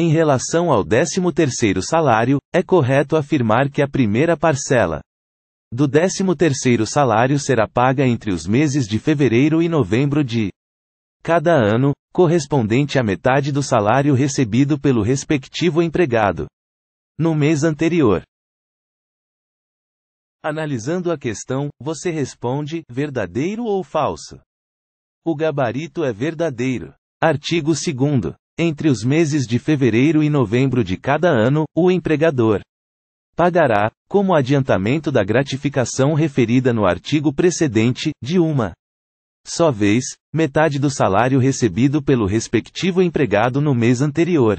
Em relação ao 13º salário, é correto afirmar que a primeira parcela do 13º salário será paga entre os meses de fevereiro e novembro de cada ano, correspondente à metade do salário recebido pelo respectivo empregado no mês anterior. Analisando a questão, você responde: verdadeiro ou falso? O gabarito é verdadeiro. Artigo 2. Entre os meses de fevereiro e novembro de cada ano, o empregador pagará, como adiantamento da gratificação referida no artigo precedente, de uma só vez, metade do salário recebido pelo respectivo empregado no mês anterior.